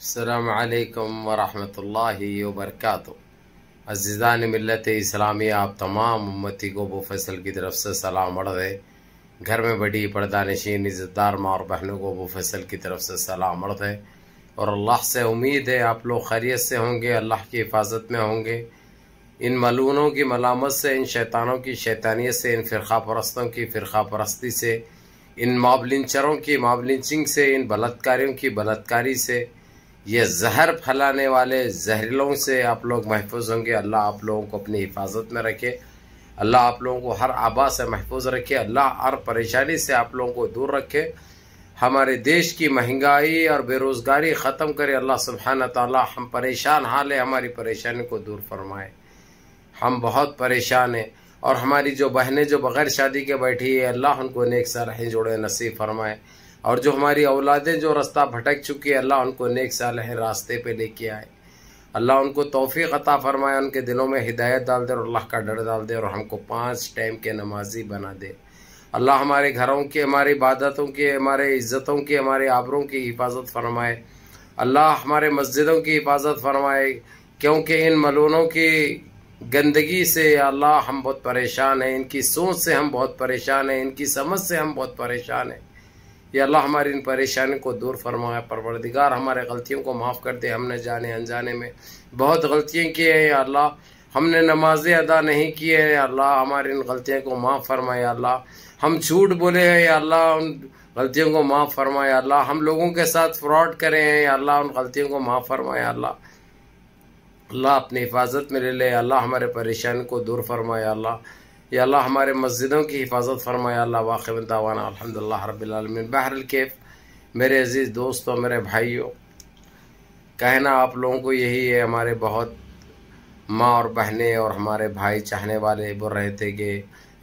अल्लाम वरहि वरक अज़ीज़ान मिलत इस्लामी आप तमाम उम्मती को अबू फैसल की तरफ से सलाम अड़ दे घर में बड़ी पर्दा नशीन इज़्ज़तदार माँ और बहनों को अबू फैसल की तरफ से सलाम अड़ दे और अल्लाह से उम्मीद है आप लोग खैरियत से होंगे अल्लाह की हिफाजत में होंगे इन मलूनों की मलामत से इन शैतानों की शैतानियत से इन फ़िरका परस्तों की फ़िरका परस्ती से इन माबलिंचरों की माबलिंचिंग से इन बलात्कारियों की बलात्कारी से ये जहर फैलाने वाले जहरीलों से आप लोग महफूज होंगे अल्लाह आप लोगों को अपनी हिफाजत में रखे अल्लाह आप लोगों को हर आबा से महफूज रखे अल्लाह हर परेशानी से आप लोगों को दूर रखे हमारे देश की महंगाई और बेरोज़गारी ख़त्म करे अल्लाह सुबहान ताली हम परेशान हाल है हमारी परेशानी को दूर फरमाए हम बहुत परेशान हैं और हमारी जो बहनें जो बग़ैर शादी के बैठी है अल्लाह उनको नेक सारहें जोड़े नसीब फरमाए और जो हमारी औलादें जो रास्ता भटक चुकी है अल्लाह उनको नेक साल है रास्ते पे लेके आए अल्लाह उनको तोफ़ी अता फरमाए उनके दिलों में हिदायत डाल दे और अल्लाह का डर डाल दे और हमको पाँच टाइम के नमाजी बना दे अल्लाह हमारे घरों की हमारी इबादतों की हमारे इज़्ज़तों की हमारे आबरों की हिफाजत फरमाए अल्लाह हमारे मस्जिदों की हिफाजत फरमाए क्योंकि इन मलूनों की गंदगी से अल्लाह हम बहुत परेशान हैं इनकी सोच से हम बहुत परेशान हैं इनकी समझ से हम बहुत परेशान हैं या अल्लाह हमारी इन परेशानियों को दूर फरमाए परवरदिगार हमारे गलतियों को माफ़ कर दे हमने जाने अनजाने में बहुत गलतियाँ की हैं या अल्लाह हमने नमाजें अदा नहीं की हैं अल्लाह हमारी इन गलतियों को माफ़ फरमाए अल्लाह हम झूठ बोले हैं या अल्लाह उन गलतियों को माफ़ फरमाए अल्लाह हम लोगों के साथ फ्रॉड करे हैं या अल्लाह उन गलतियों को माफ़ फरमाए अल्लाह अल्लाह अपनी हिफाजत में ले ले अल्लाह हमारे परेशानी को दूर फरमाए अल्लाह या अल्लाह हमारे मस्जिदों की हिफाजत फरमाया अल्लाह वाक़िब दावाना अलहमदिल्ला रबालमिन बहर केफ मेरे अज़ीज़ दोस्तों मेरे भाइयों कहना आप लोगों को यही है हमारे बहुत माँ और बहनें और हमारे भाई चाहने वाले बोल रहे थे कि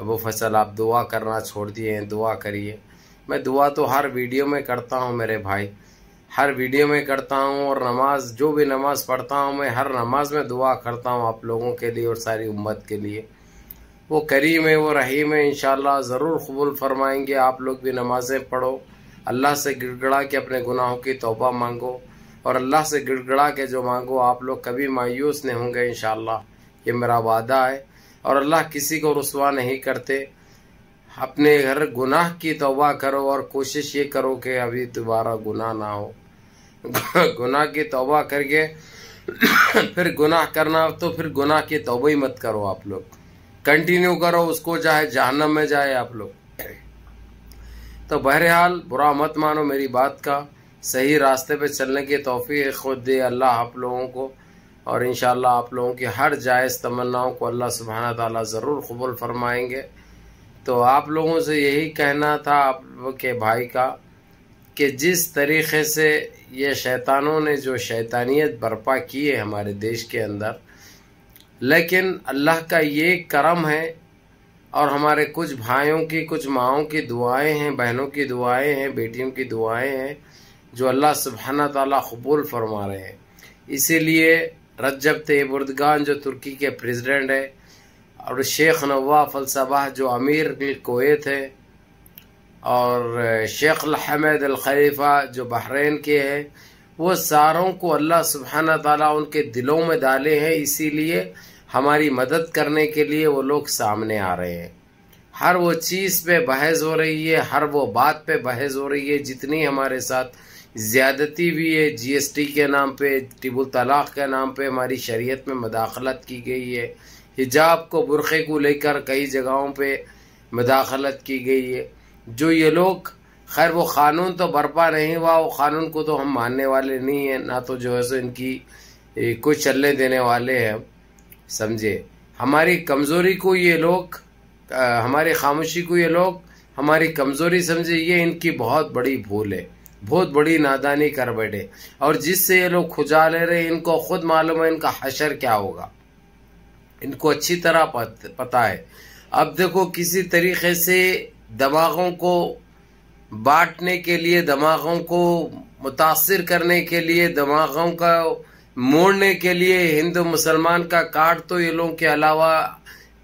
अबू फसल आप दुआ करना छोड़ दिए हैं दुआ करिए मैं दुआ तो हर वीडियो में करता हूँ मेरे भाई हर वीडियो में करता हूँ और नमाज जो भी नमाज़ पढ़ता हूँ मैं हर नमाज में दुआ करता हूँ आप लोगों के लिए और सारी उम्मत के लिए वो करीम है वो रहीम है इन ज़रूर कबूल फरमाएंगे आप लोग भी नमाज़ें पढ़ो अल्लाह से गिड़गड़ा के अपने गुनाहों की तोबा मांगो और अल्लाह से गिड़गड़ा के जो मांगो आप लोग कभी मायूस नहीं होंगे इनशाला ये मेरा वादा है और अल्लाह किसी को रसवा नहीं करते अपने हर गुनाह की तोबा करो और कोशिश ये करो कि अभी दोबारा गुनाह ना हो गुनाह की तोबा करके फिर गुनाह करना तो फिर गुनाह की तोबा ही मत करो आप लोग कंटिन्यू करो उसको चाहे जहनम में जाए आप लोग तो बहरहाल बुरा मत मानो मेरी बात का सही रास्ते पे चलने की तोहफ़ी खुद दे अल्लाह आप लोगों को और इन आप लोगों की हर जायज़ तमन्नाओं को अल्लाह सुबहाना ताली ज़रूर कबूल फरमाएंगे तो आप लोगों से यही कहना था आप के भाई का कि जिस तरीक़े से ये शैतानों ने जो शैतानियत बर्पा की है हमारे देश के अंदर लेकिन अल्लाह का ये करम है और हमारे कुछ भाइयों की कुछ माओं की दुआएं हैं बहनों की दुआएं हैं बेटियों की दुआएं हैं जो अल्लाह सुबहाना तला कबूल फरमा रहे हैं इसीलिए रजब तयबुर्दगान जो तुर्की के प्रेसिडेंट है और शेख नवा फलसबाह जो अमीर कोत है और शेख अहमद अलखलीफ़ा जो बहरीन के हैं वो सारों को अल्लाह सुबहाना तला उनके दिलों में डाले हैं इसीलिए हमारी मदद करने के लिए वो लोग सामने आ रहे हैं हर वो चीज़ पे बहस हो रही है हर वो बात पे बहस हो रही है जितनी हमारे साथ ज़्यादती भी है जीएसटी के नाम पे टिबुल तलाक़ के नाम पे हमारी शरीयत में मदाखलत की गई है हिजाब को बुरख़े को लेकर कई जगहों पे मदाखलत की गई है जो ये लोग खैर वो कानून तो बर्पा नहीं हुआ वो कानून को तो हम मानने वाले नहीं हैं ना तो जो है सो इनकी कोई चलने देने वाले हैं समझे हमारी कमज़ोरी को ये लोग हमारी खामोशी को ये लोग हमारी कमज़ोरी समझे ये इनकी बहुत बड़ी भूल है बहुत बड़ी नादानी कर बैठे और जिससे ये लोग खुजा ले रहे इनको खुद मालूम है इनका हशर क्या होगा इनको अच्छी तरह पता है अब देखो किसी तरीके से दबागों को बांटने के लिए दिमागों को मुतासर करने के लिए दिमागों का मोड़ने के लिए हिंदू मुसलमान का कार्ड तो ये लोगों के अलावा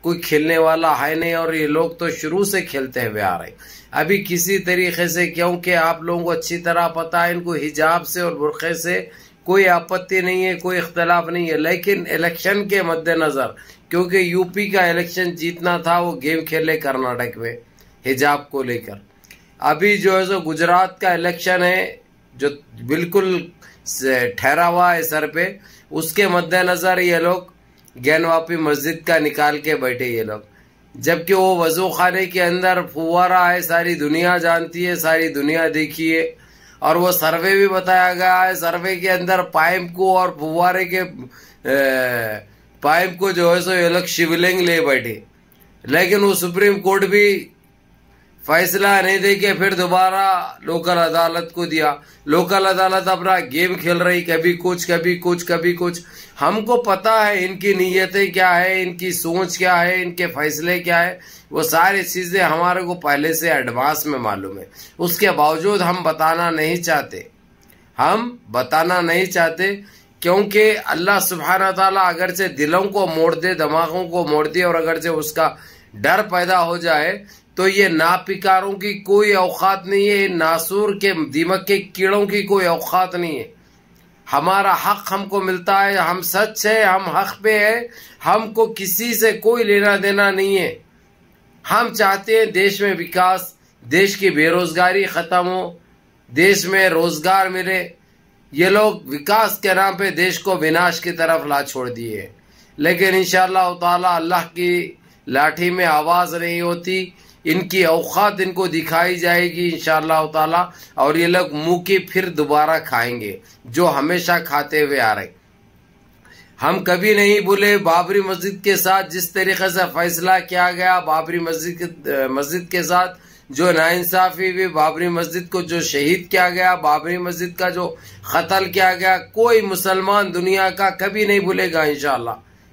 कोई खेलने वाला है नहीं और ये लोग तो शुरू से खेलते हुए आ रहे अभी किसी तरीके से क्योंकि आप लोगों को अच्छी तरह पता है इनको हिजाब से और बुरखे से कोई आपत्ति नहीं है कोई इख्तलाफ नहीं है लेकिन इलेक्शन के मद्देनज़र क्योंकि यूपी का इलेक्शन जीतना था वो गेम खेले कर्नाटक में हिजाब को लेकर अभी जो है सो गुजरात का इलेक्शन है जो बिल्कुल ठहरा हुआ है सर पे उसके मद्देनज़र ये लोग वापी मस्जिद का निकाल के बैठे ये लोग जबकि वो वजू खाने के अंदर फुवारा है सारी दुनिया जानती है सारी दुनिया देखी है और वो सर्वे भी बताया गया है सर्वे के अंदर पाइप को और फुवारे के पाइप को जो है सो ये लोग शिवलिंग ले बैठे लेकिन वो सुप्रीम कोर्ट भी फैसला नहीं दे के फिर दोबारा लोकल अदालत को दिया लोकल अदालत अपना गेम खेल रही कभी कुछ कभी कुछ कभी कुछ हमको पता है इनकी नीयतें क्या है इनकी सोच क्या है इनके फैसले क्या है वो सारी चीज़ें हमारे को पहले से एडवांस में मालूम है उसके बावजूद हम बताना नहीं चाहते हम बताना नहीं चाहते क्योंकि अल्लाह सुबहाना तला अगर से दिलों को मोड़ दे दिमागों को मोड़ दे और अगर से उसका डर पैदा हो जाए तो ये नापिकारों की कोई औकात नहीं है नासूर के दिमक के कीड़ों की कोई औकात नहीं है हमारा हक हमको मिलता है हम सच है हम हक पे है हमको किसी से कोई लेना देना नहीं है हम चाहते हैं देश में विकास देश की बेरोजगारी खत्म हो देश में रोजगार मिले ये लोग विकास के नाम पे देश को विनाश की तरफ ला छोड़ दिए लेकिन इन अल्लाह की लाठी में आवाज़ नहीं होती इनकी औकात इनको दिखाई जाएगी इन ताला और ये लोग मुँह की फिर दोबारा खाएंगे जो हमेशा खाते हुए आ रहे हम कभी नहीं भूले बाबरी मस्जिद के साथ जिस तरीके से फैसला किया गया बाबरी मस्जिद मस्जिद के साथ जो नाइंसाफ़ी हुई बाबरी मस्जिद को जो शहीद किया गया बाबरी मस्जिद का जो कत्ल किया गया कोई मुसलमान दुनिया का कभी नहीं भूलेगा इन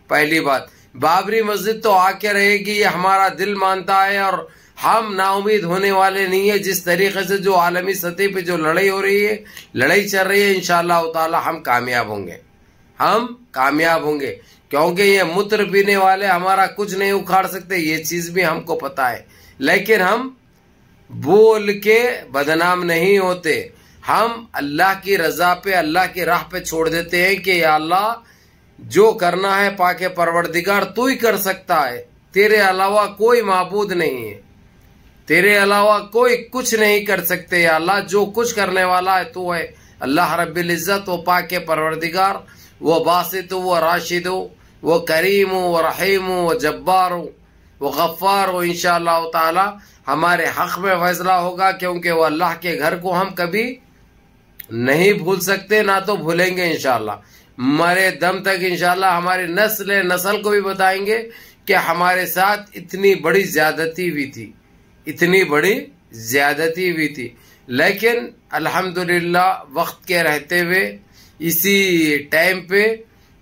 पहली बात बाबरी मस्जिद तो आके रहेगी ये हमारा दिल मानता है और हम नाउमीद होने वाले नहीं है जिस तरीके से जो आलमी सतह पे जो लड़ाई हो रही है लड़ाई चल रही है इनशाला ताला हम कामयाब होंगे हम कामयाब होंगे क्योंकि ये मूत्र पीने वाले हमारा कुछ नहीं उखाड़ सकते ये चीज भी हमको पता है लेकिन हम बोल के बदनाम नहीं होते हम अल्लाह की रजा पे अल्लाह की राह पे छोड़ देते हैं कि अल्लाह जो करना है पाके परवरदिगार तू ही कर सकता है तेरे अलावा कोई मबूद नहीं है तेरे अलावा कोई कुछ नहीं कर सकते अल्लाह जो कुछ करने वाला है तू है अल्लाह रब्बिल इज़्ज़त व पाक परवरदिगार वो बासित वो राशिद वो करीम वो रहीम वो जब्बार वो गफ्फार हो इन ताला हमारे हक में फैसला होगा क्योंकि वो अल्लाह के घर को हम कभी नहीं भूल सकते ना तो भूलेंगे इनशाला मरे दम तक इनशाला हमारे नस्ल नस्ल को भी बताएंगे कि हमारे साथ इतनी बड़ी ज्यादती भी थी इतनी बड़ी ज़्यादती हुई थी लेकिन अल्हम्दुलिल्लाह वक्त के रहते हुए इसी टाइम पे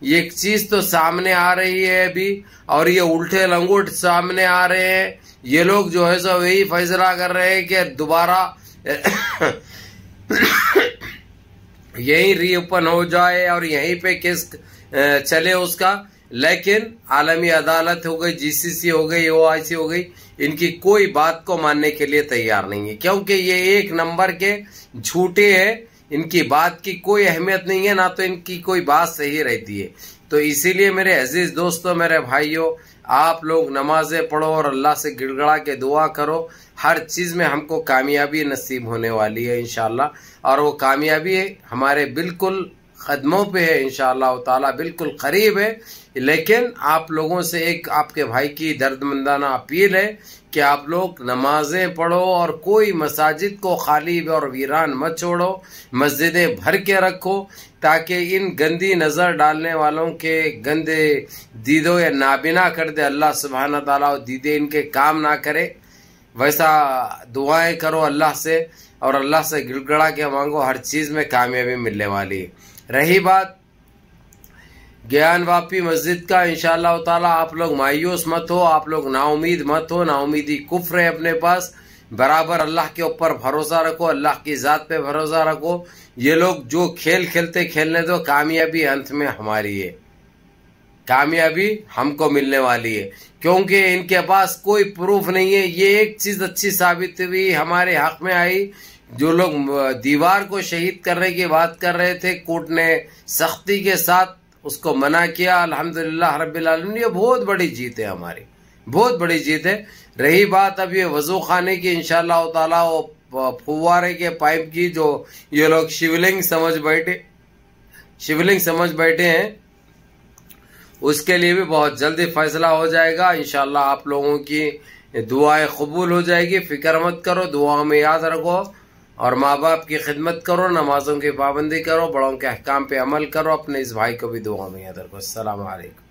ये चीज़ तो सामने आ रही है अभी और ये उल्टे लंगूट सामने आ रहे हैं ये लोग जो है सो यही फैसला कर रहे हैं कि दोबारा यही रीओपन हो जाए और यहीं पे किस चले उसका लेकिन आलमी अदालत हो गई जीसीसी हो गई ओ हो गई इनकी कोई बात को मानने के लिए तैयार नहीं है क्योंकि ये एक नंबर के झूठे हैं इनकी बात की कोई अहमियत नहीं है ना तो इनकी कोई बात सही रहती है तो इसीलिए मेरे अजीज दोस्तों मेरे भाइयों आप लोग नमाजें पढ़ो और अल्लाह से गिड़गड़ा के दुआ करो हर चीज़ में हमको कामयाबी नसीब होने वाली है इनशाला और वो कामयाबी हमारे बिल्कुल कदमों पे है इन ताला बिल्कुल करीब है लेकिन आप लोगों से एक आपके भाई की दर्दमंदाना अपील है कि आप लोग नमाजें पढ़ो और कोई मसाजिद को खाली और वीरान मत छोड़ो मस्जिदें भर के रखो ताकि इन गंदी नज़र डालने वालों के गंदे दीदो या नाबिना कर दे अल्लाह सुबहाना तला और दीदे इनके काम ना करे वैसा दुआएं करो अल्लाह से और अल्लाह से गिड़गड़ा के मांगो हर चीज़ में कामयाबी मिलने वाली है रही बात ज्ञान वापी मस्जिद का इन तला आप लोग मायूस मत हो आप लोग नाउमीद मत हो नाउमीदी कुफ्र है अपने पास बराबर अल्लाह के ऊपर भरोसा रखो अल्लाह की ज़ात पे भरोसा रखो ये लोग जो खेल खेलते खेलने दो कामयाबी अंत में हमारी है कामयाबी हमको मिलने वाली है क्योंकि इनके पास कोई प्रूफ नहीं है ये एक चीज़ अच्छी साबित हुई हमारे हक में आई जो लोग दीवार को शहीद करने की बात कर रहे थे कोर्ट ने सख्ती के साथ उसको मना किया अल्हम्दुलिल्लाह रब्बिल ये बहुत बड़ी जीत है हमारी बहुत बड़ी जीत है रही बात अब ये वजू खाने की इनशाला ताला फुवारे के पाइप की जो ये लोग शिवलिंग समझ बैठे शिवलिंग समझ बैठे हैं उसके लिए भी बहुत जल्दी फैसला हो जाएगा इनशाला आप लोगों की दुआएं कबूल हो जाएगी फिक्र मत करो दुआओं में याद रखो और माँ बाप की खिदमत करो नमाजों की पाबंदी करो बड़ों के अहकाम पे अमल करो अपने इस भाई को भी दुआ में याद रखो